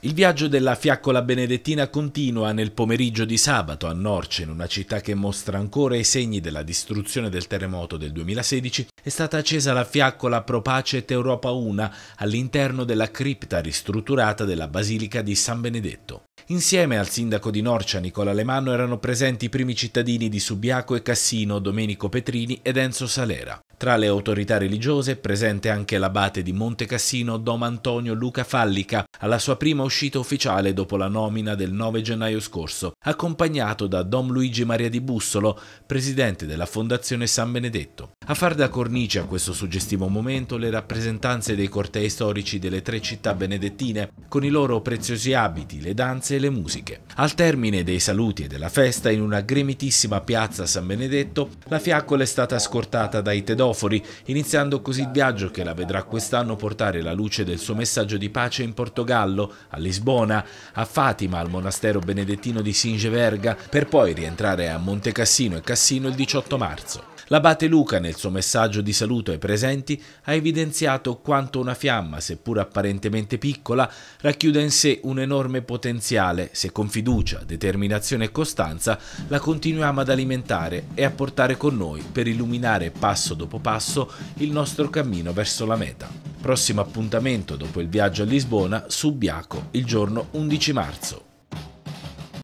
Il viaggio della fiaccola benedettina continua nel pomeriggio di sabato a Norce, in una città che mostra ancora i segni della distruzione del terremoto del 2016, è stata accesa la fiaccola Propacet Europa 1 all'interno della cripta ristrutturata della Basilica di San Benedetto. Insieme al sindaco di Norcia Nicola Alemanno erano presenti i primi cittadini di Subiaco e Cassino, Domenico Petrini ed Enzo Salera. Tra le autorità religiose presente anche l'abate di Monte Cassino Dom Antonio Luca Fallica alla sua prima uscita ufficiale dopo la nomina del 9 gennaio scorso, accompagnato da Dom Luigi Maria di Bussolo, presidente della Fondazione San Benedetto. A far da cornice a questo suggestivo momento le rappresentanze dei cortei storici delle tre città benedettine, con i loro preziosi abiti, le danze e le musiche. Al termine dei saluti e della festa, in una gremitissima piazza San Benedetto, la fiaccola è stata scortata dai tedofori, iniziando così il viaggio che la vedrà quest'anno portare la luce del suo messaggio di pace in Portogallo, a Lisbona, a Fatima, al monastero benedettino di Singeverga, per poi rientrare a Montecassino e Cassino il 18 marzo. L'abate Luca, nel suo messaggio di saluto ai presenti, ha evidenziato quanto una fiamma, seppur apparentemente piccola, racchiuda in sé un enorme potenziale se con fiducia, determinazione e costanza la continuiamo ad alimentare e a portare con noi per illuminare passo dopo passo il nostro cammino verso la meta. Prossimo appuntamento dopo il viaggio a Lisbona su Biaco il giorno 11 marzo.